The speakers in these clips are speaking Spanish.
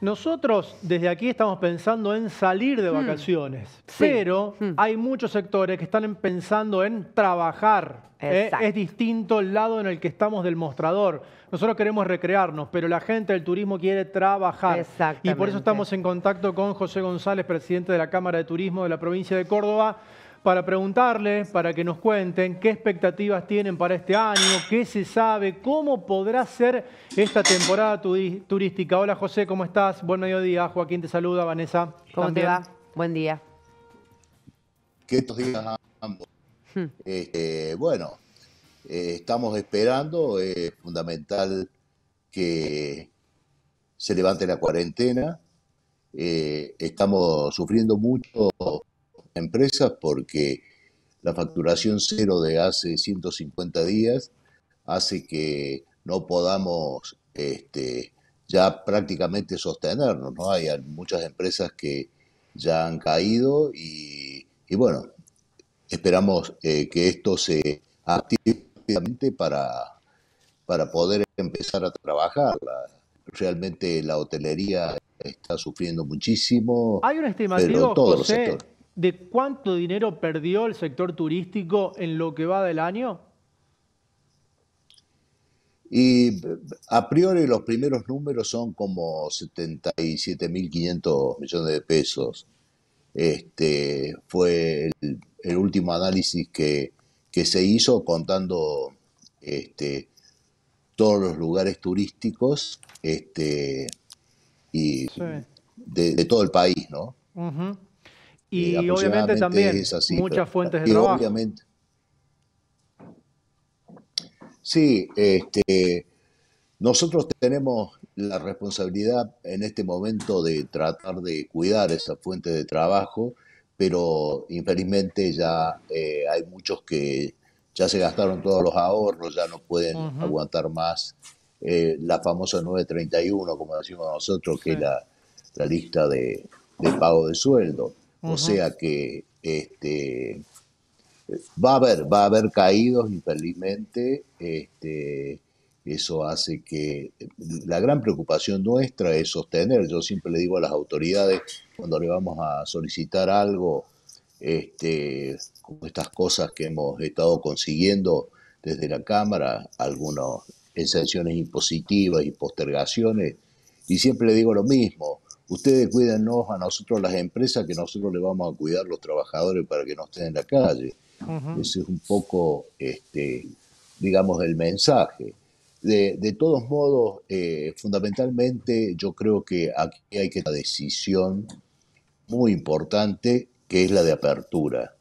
Nosotros desde aquí estamos pensando en salir de hmm. vacaciones, pero hmm. hay muchos sectores que están pensando en trabajar. ¿eh? es distinto el lado en el que estamos del mostrador. Nosotros queremos recrearnos, pero la gente del turismo quiere trabajar. Y por eso estamos en contacto con José González, presidente de la Cámara de Turismo de la provincia de Córdoba para preguntarle, para que nos cuenten qué expectativas tienen para este año, qué se sabe, cómo podrá ser esta temporada turística. Hola José, ¿cómo estás? Buen mediodía. Joaquín te saluda, Vanessa. ¿Cómo te va? Buen día. Qué estos días ambos. Hmm. Este, bueno, eh, estamos esperando, es eh, fundamental que se levante la cuarentena. Eh, estamos sufriendo mucho empresas porque la facturación cero de hace 150 días hace que no podamos este, ya prácticamente sostenernos, ¿no? Hay muchas empresas que ya han caído y, bueno, esperamos eh, que esto se active rápidamente para, para poder empezar a trabajar. realmente la hotelería está sufriendo muchísimo, Hay un estimativo, pero todos los de cuánto dinero perdió el sector turístico en lo que va del año? Y eh, a priori los primeros números son como 77.500 millones de pesos. Este fue el, último análisis que, que, se hizo contando este, todos los lugares turísticos este, y de, todo el país, ¿no? Y eh, obviamente también muchas fuentes de trabajo. Obviamente. Sí, este, nosotros tenemos la responsabilidad en este momento de tratar de cuidar esas fuente de trabajo, pero infelizmente ya eh, hay muchos que ya se gastaron todos los ahorros, ya no pueden aguantar más eh, la famosa 931, como decimos nosotros, que es la, lista de, de pago de sueldo. O sea que este, va a haber, va a haber caídos, infelizmente. Este, eso hace que la gran preocupación nuestra es sostener. Yo siempre le digo a las autoridades cuando le vamos a solicitar algo, este, como estas cosas que hemos estado consiguiendo desde la Cámara, algunas exenciones impositivas y postergaciones, y siempre le digo lo mismo, ustedes cuídennos a nosotros las empresas, que nosotros le vamos a cuidar los trabajadores para que no estén en la calle. Ese es un poco, este, digamos, el mensaje. De, todos modos, eh, fundamentalmente yo creo que aquí hay que una decisión muy importante que es la de apertura.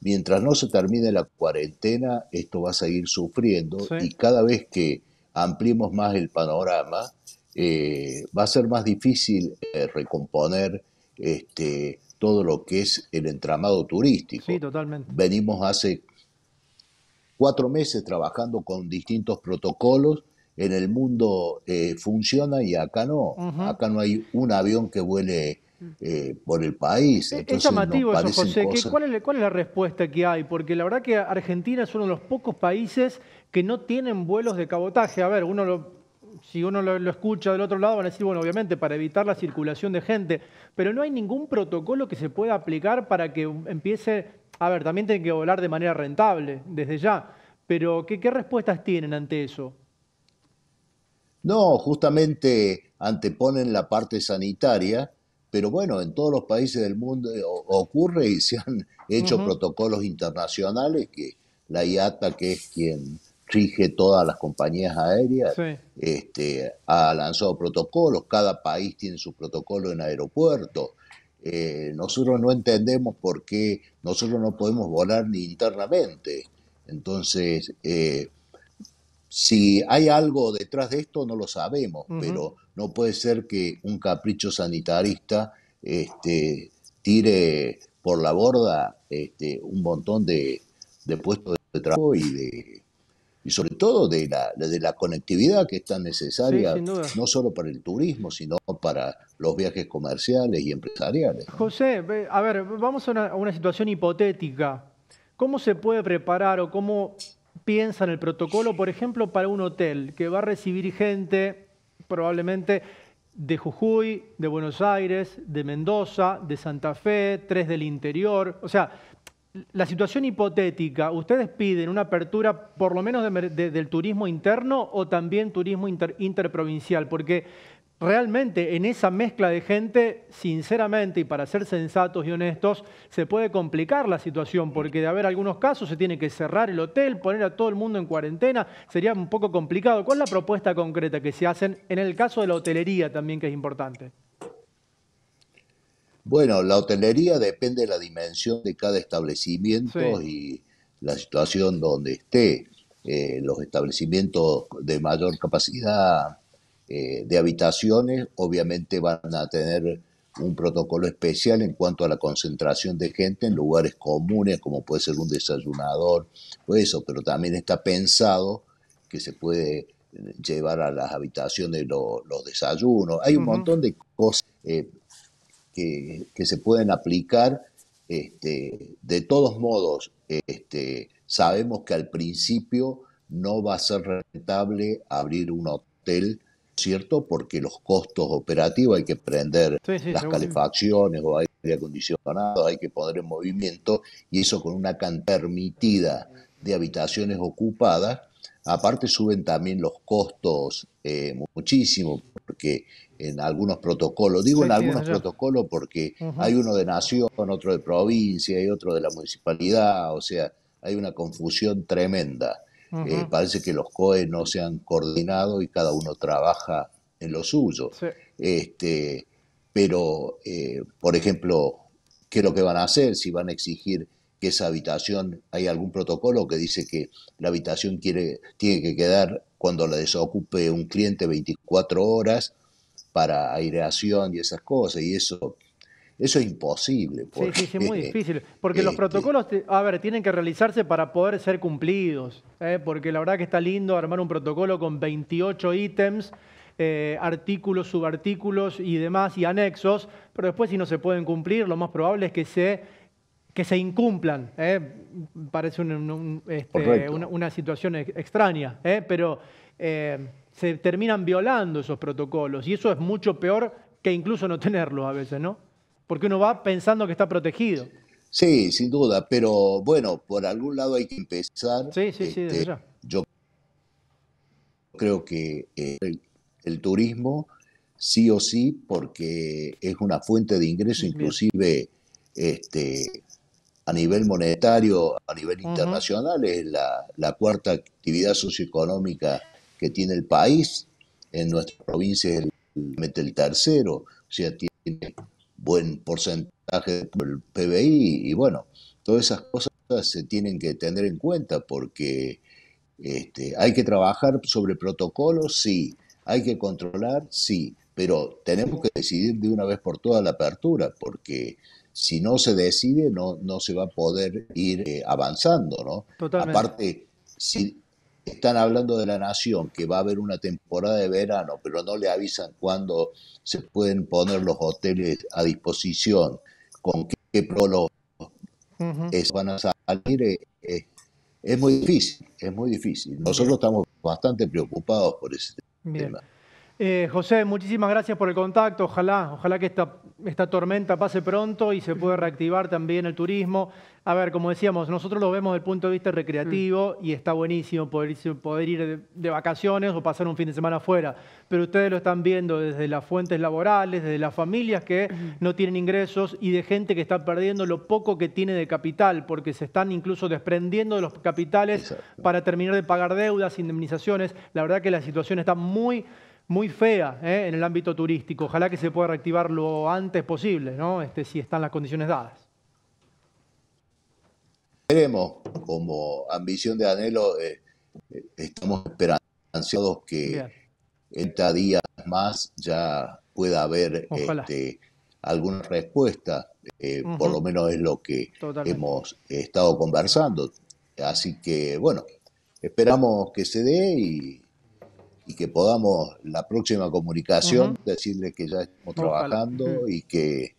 Mientras no se termine la cuarentena, esto va a seguir sufriendo y cada vez que ampliemos más el panorama, eh, va a ser más difícil eh, recomponer este, todo lo que es el entramado turístico. Sí, totalmente. Venimos hace cuatro meses trabajando con distintos protocolos. En el mundo eh, funciona y acá no. Acá no hay un avión que vuele por el país. es llamativo eso, José. Cuál, es, ¿Cuál es la respuesta que hay? Porque la verdad que Argentina es uno de los pocos países que no tienen vuelos de cabotaje. A ver, uno lo, si uno lo, escucha del otro lado, van a decir, bueno, obviamente para evitar la circulación de gente, pero no hay ningún protocolo que se pueda aplicar para que empiece, a ver, también tienen que volar de manera rentable, desde ya, pero ¿qué, respuestas tienen ante eso? No, justamente anteponen la parte sanitaria, pero bueno, en todos los países del mundo eh, ocurre y se han hecho protocolos internacionales que la IATA, que es quien rige todas las compañías aéreas, este, ha lanzado protocolos, cada país tiene su protocolo en aeropuerto. Eh, nosotros no entendemos por qué nosotros no podemos volar ni internamente. Entonces, eh, si hay algo detrás de esto, no lo sabemos, pero no puede ser que un capricho sanitarista este, tire por la borda este, un montón de puestos de trabajo y de, y sobre todo de la, de la conectividad que es tan necesaria, no solo para el turismo, sino para los viajes comerciales y empresariales. José, a ver, vamos a una, situación hipotética. ¿Cómo se puede preparar o cómo piensa en el protocolo, por ejemplo, para un hotel que va a recibir gente probablemente de Jujuy, de Buenos Aires, de Mendoza, de Santa Fe, tres del interior? O sea, la situación hipotética, ¿ustedes piden una apertura por lo menos del turismo interno o también turismo interprovincial? Porque realmente en esa mezcla de gente, sinceramente y para ser sensatos y honestos, se puede complicar la situación, porque de haber algunos casos se tiene que cerrar el hotel, poner a todo el mundo en cuarentena, sería un poco complicado. ¿Cuál es la propuesta concreta que se hacen en el caso de la hotelería también, que es importante? Bueno, la hotelería depende de la dimensión de cada establecimiento y la situación donde esté. Eh, los establecimientos de mayor capacidad eh, de habitaciones obviamente van a tener un protocolo especial en cuanto a la concentración de gente en lugares comunes, como puede ser un desayunador pues eso, pero también está pensado que se puede eh, llevar a las habitaciones los, desayunos. Hay un montón de cosas que, se pueden aplicar. Este, de todos modos, este, sabemos que al principio no va a ser rentable abrir un hotel, ¿cierto? Porque los costos operativos hay que prender las calefacciones o aire acondicionado, hay que poner en movimiento y eso con una cantidad permitida de habitaciones ocupadas Aparte suben también los costos eh, muchísimo, porque en algunos protocolos, digo en algunos protocolos porque hay uno de nación, otro de provincia, y otro de la municipalidad, o sea, hay una confusión tremenda. Eh, parece que los COE no se han coordinado y cada uno trabaja en lo suyo. Este, pero, eh, por ejemplo, ¿qué es lo que van a hacer? Si van a exigir que esa habitación, hay algún protocolo que dice que la habitación tiene que quedar cuando la desocupe un cliente 24 horas para aireación y esas cosas, y eso eso es imposible. sí, pues. sí, muy eh, difícil. Porque los eh, protocolos, eh, a ver, tienen que realizarse para poder ser cumplidos. Porque la verdad que está lindo armar un protocolo con 28 ítems, artículos, subartículos y demás, y anexos. Pero después, si no se pueden cumplir, lo más probable es que se que se incumplan. ¿eh? Parece este, una, situación extraña, ¿eh? pero eh, se terminan violando esos protocolos y eso es mucho peor que incluso no tenerlos a veces, ¿no? Porque uno va pensando que está protegido. Sí, sin duda, pero bueno, por algún lado hay que empezar. Sí, sí, sí, desde este, Yo creo que el, turismo sí o sí, porque es una fuente de ingreso, inclusive este, a nivel monetario, a nivel internacional, es la, cuarta actividad socioeconómica que tiene el país. En nuestra provincia es el, tercero, o sea, tiene buen porcentaje del PBI y bueno, todas esas cosas se tienen que tener en cuenta porque este, hay que trabajar sobre protocolos, sí, hay que controlar, sí, pero tenemos que decidir de una vez por todas la apertura porque si no se decide, no, no se va a poder ir eh, avanzando, ¿no? Aparte, si están hablando de la nación, que va a haber una temporada de verano, pero no le avisan cuándo se pueden poner los hoteles a disposición, con qué, prologos van a salir, eh, eh, es muy difícil, es muy difícil. Nosotros estamos bastante preocupados por ese tema. Eh, José, muchísimas gracias por el contacto. Ojalá, ojalá que esta, tormenta pase pronto y se pueda reactivar también el turismo. A ver, como decíamos, nosotros lo vemos desde el punto de vista recreativo mm. y está buenísimo poder, ir de, vacaciones o pasar un fin de semana afuera. Pero ustedes lo están viendo desde las fuentes laborales, desde las familias que no tienen ingresos y de gente que está perdiendo lo poco que tiene de capital, porque se están incluso desprendiendo de los capitales para terminar de pagar deudas, indemnizaciones. La verdad que la situación está muy muy fea ¿eh? en el ámbito turístico. Ojalá que se pueda reactivar lo antes posible, ¿no? este, si están las condiciones dadas. Esperemos, como ambición de anhelo, eh, estamos esperanzados que en 30 días más ya pueda haber este, alguna respuesta. Eh, por lo menos es lo que hemos estado conversando. Así que, bueno, esperamos que se dé y, y que podamos la próxima comunicación decirle que ya estamos trabajando y que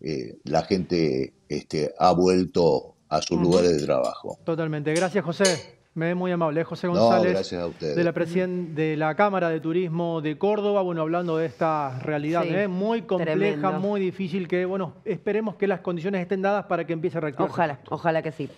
eh, la gente este, ha vuelto a sus lugares de trabajo. Totalmente. Gracias, José. Me ve muy amable. José González, de la de la Cámara de Turismo de Córdoba, bueno, hablando de esta realidad ¿eh? muy compleja, muy difícil, que bueno, esperemos que las condiciones estén dadas para que empiece a reactivarse. Ojalá, ojalá que sí.